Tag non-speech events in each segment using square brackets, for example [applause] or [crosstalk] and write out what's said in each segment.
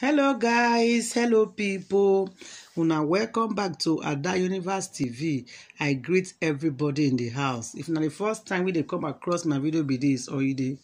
hello guys hello people, una welcome back to ada universe tv i greet everybody in the house if na the first time wey dey come across my video be this, or you dey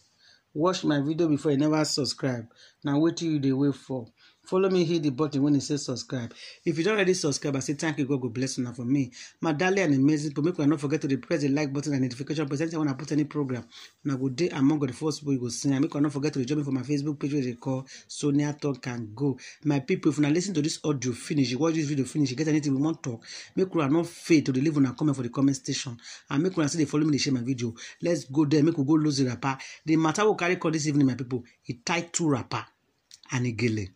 watch my video before you never subscribe Now, what do you the wait for? Follow me, hit the button when it says subscribe. If you don't already subscribe, I say thank you, God will bless you now for me. My darling and amazing people, make not forget to press the like button and notification button when I put any program. Now, good day among the first people you go sing. I make not forget to join me for my Facebook page where they call Sonia Talk and Go. My people, if you listen to this audio finish, you watch this video finish, you get anything we want talk, make sure not fail to leave on comment for the comment station. And make sure see the follow me, they share my video. Let's go there, make we go lose the rapper. The matter will carry call this evening, my people. It tied two rapper. and igele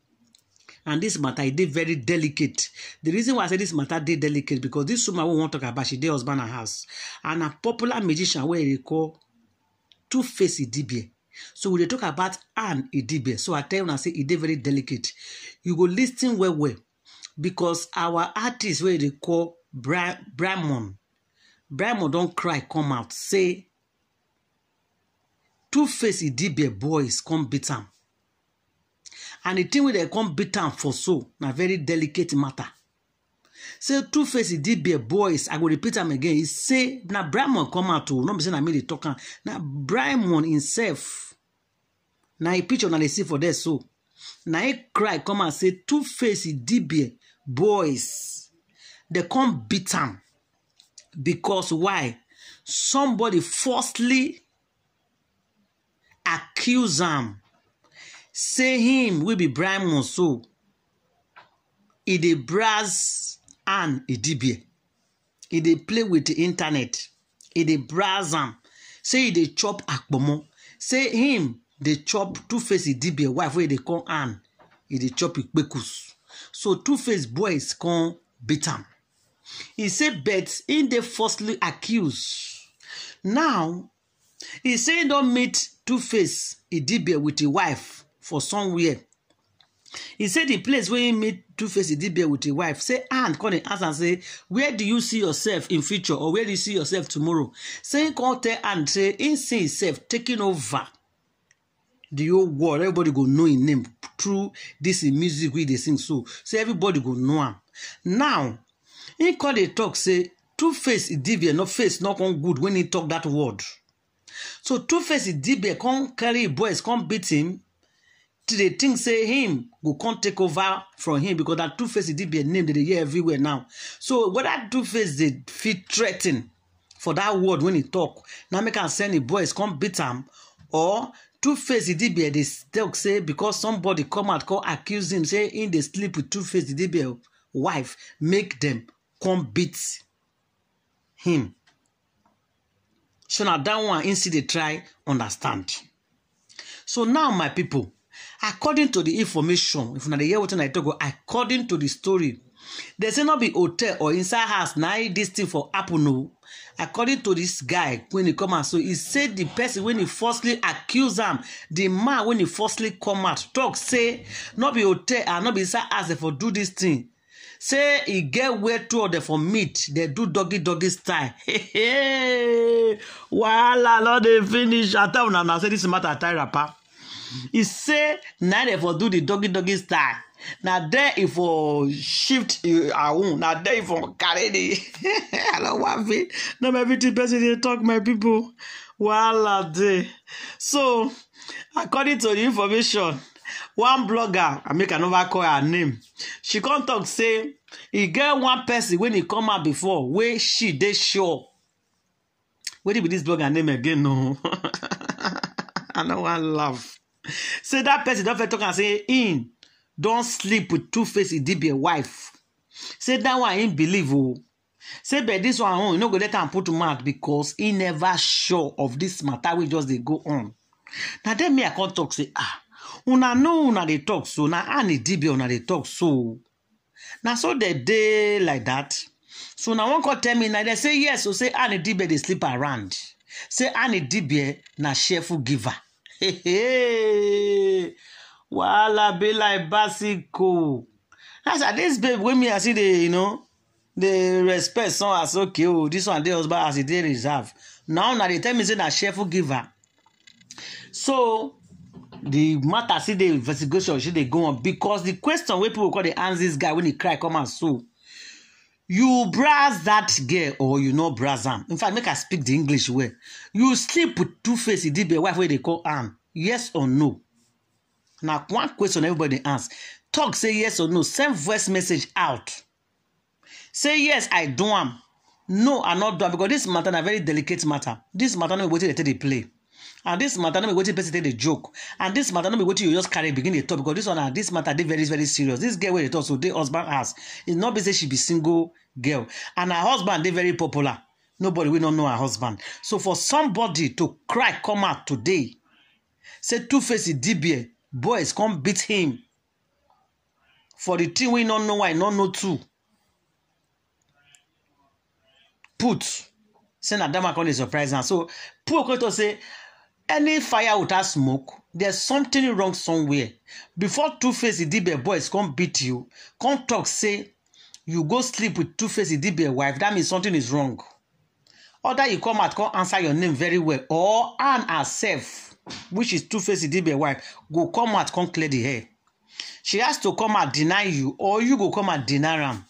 and this matter e dey very delicate the reason why i say this matter dey delicate because this woman wey we wan talk about she dey husband and house and na popular magician wey e dey call two-face Idibia. so we dey talk about anne Idibia. so i tell una say e dey very delicate you go lis ten well well because our artist wey e dey call Bra bramon bramon don cry come out say two-face Idibia boys come beat am and the thing wey dem come beat am for so na very delicate matter say two face e did be boys i go repeat am again e say na brahmon come out o no be say na me dey talk am na brahmon himself na e picture na dey see for there so na e cry come out say two face e did be boys dey come beat am because why somebody falsely accuse am say him wey be brian monso e dey brass and dey idibia e dey play with the internet e dey brass am say e dey chop akpomo say him dey chop two-face dey idibia wife wey e dey call ann e dey chop ikpekus so two-face boys come beat am e say bet im dey falsely accused now e say im don meet two-face dey idibia with im wife for somewhere he say the place wey he meet two-face dey with a wife say anne come dey ask am say where do you see yourself in future or where do you see yourself tomorrow say he come tell anne say he see himself taking over the whole world everybody go know him name through this him music wey he dey sing so say everybody go know am now he come dey talk say two-face e idibia no face no come good when he talk that word so two-face e idibia come carry boys come beat him till they think say him go come take over from him because that two-face e dey be a name dem dey hear everywhere now so whether two-face dey fit threa ten for that word when he talk na make am send him boys come beat am or two-face idibia dey talk say because somebody come out come accuse him say him dey sleep with two-face a wife make dem come beat him so na that one him still dey try understand so now my people according to the information if una dey hear wetin i talk o according to the story they say no be hotel or inside house na this thing for happen o according to this guy when he come out so he say the person when he falsely accuse am the man when he falsely come out talk say no be hotel and no be inside house they for do this thing say e get where two of dem for meet dem do doggy doggy style [laughs] wahala no dey finish i tell una na say dis matter tie wrapper e say na dey for do the doggy doggy style na there e for shift her own na there e for carry the [laughs] hello alawafe No, my everything person dey talk my people wahala dey so according to the information one blogger i make i never call her name she come talk say e get one person wey e come out before wey she dey sure wetin be dis blogger name again no [laughs] i no wan laugh say that person don't talk and say in don't sleep with two faces. be a wife say that one ain't believe o say but this one oh, you no go let him put mouth because he never sure of this matter We just they go on Now then me i can't talk say ah una know una they talk so na annie dibia una they talk so Now so the day like that so now one call tell me now they say yes o say any dibia they sleep around say any dibia eh, na cheerful giver wahala [laughs] be like bicycle that's at this babe wey me i see dey you know dey respect some as okay o oh, this one dey husband as e dey reserve now na dey tell me say na cheerful giver so the matter still dey investigation still dey go on because the question wey people call dey ask this guy when he cry come out so you brass that girl or you no brass am in fact make i speak the english well you sleep with two face idibe wife wey dey call am yes or no na one question everybody ask talk say yes or no send voice message out say yes i do am no i no do am because this matter na very delicate matter this matter no be wetin dey take dey play and this matter no be wetin person take dey joke and this matter no be wetin you just carry begin dey talk because this one na ah, this matter dey very very serious this girl wey dey talk so dey husband house e no be say she be single girl and her husband dey very popular nobody wey no know her husband so for somebody to cry come out today say two face dibia boys come beat him for the thing wey he no know why he no know too put say na that man come dey surprise am so poor okoro say any fire without smoke there's something wrong somewhere before two-face idibia boys come beat you come talk say you go sleep with two-face idibia wife that means something is wrong other you come out come answer your name very well or Ann herself which is two-face idibia wife go come out come clear the hair she has to come out deny you or you go come out deny am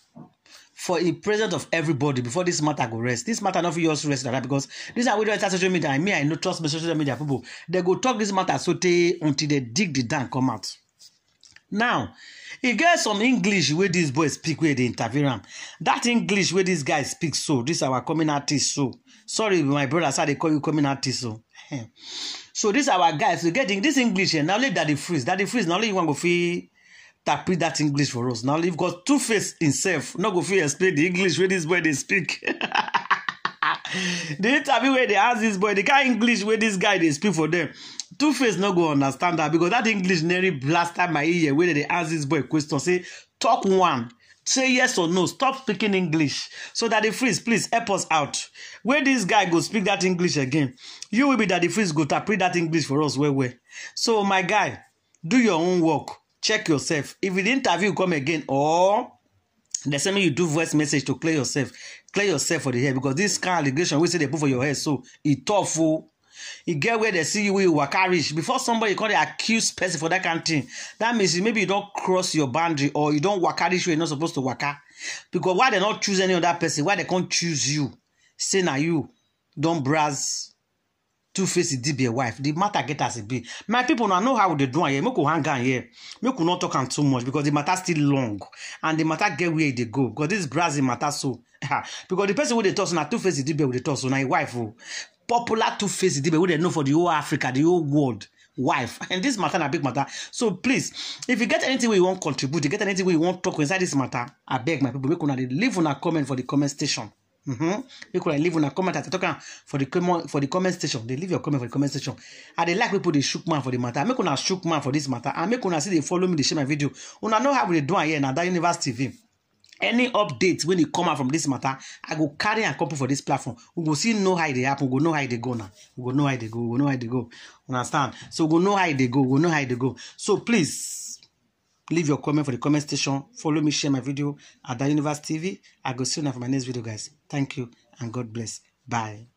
for in presence of everybody before this matter go rest this matter no fit just rest like that because this na we don enter social media i mean i no trust me social media people dey go talk this matter so sotey until dey dig the down come out now e get some english wey dis boy speak wey dey interview am dat english wey this guy speak so this our coming artist so sorry my brother sir dey call you coming artist so [laughs] so this our guy so get this english eh na only daddy freeze daddy freeze na only you wan go fit That preach that English for us. Now, if God two face himself, not go fit explain the English where this boy they speak. [laughs] the interview where they ask this boy, the kind English where this guy they speak for them. Two face not go understand that because that English nearly blast my ear where they ask this boy question. Say, talk one. Say yes or no. Stop speaking English. So that the freeze, please help us out. Where this guy go speak that English again, you will be that the freeze go to preach that English for us where where. So my guy, do your own work check yourself if the interview come again or they send me you do voice message to clear yourself clear yourself for the hair because this kind of allegation wey say they put for your hair, so e tough o oh. e get where they see you wey you waka reach before somebody come dey accuse person for that kind of thing that means maybe you don cross your boundary or you don waka reach where you no suppose to waka because why they no choose any other person why they come choose you say na you don brass two face did be a wife the matter get as e be my people na know how they do am here make we hang am here make we no talk am too much because the matter still long and the matter get where e dey go because this brazil matter so [laughs] because the person wey dey talk so na two face dibia we dey talk so na im wife o oh. popular two face dibia wey dem know for the whole africa the whole world wife [laughs] and this matter na big matter so please if you get anything wey you wan contribute you get anything wey you wan talk inside this matter abeg my people make una dey leave una comment for the comment station Mm-hmm. People can leave on a comment at the talking for the comment for the comment section. They leave your comment for the comment section. I they like people they shook man for the matter. I make una shook man for this matter. I make una see they follow me, they share my video. Una know how we do here now that university TV. Any updates when you come out from this matter, I go carry and copy for this platform. We go see know how they e happen, we go know how they e go now. We go know how they e go, we go know how they go. Understand? So we go know how they go, we go know how they go. So please Leave your comment for the comment section. Follow me, share my video at the Universe TV. I go see you now for my next video, guys. Thank you and God bless. Bye.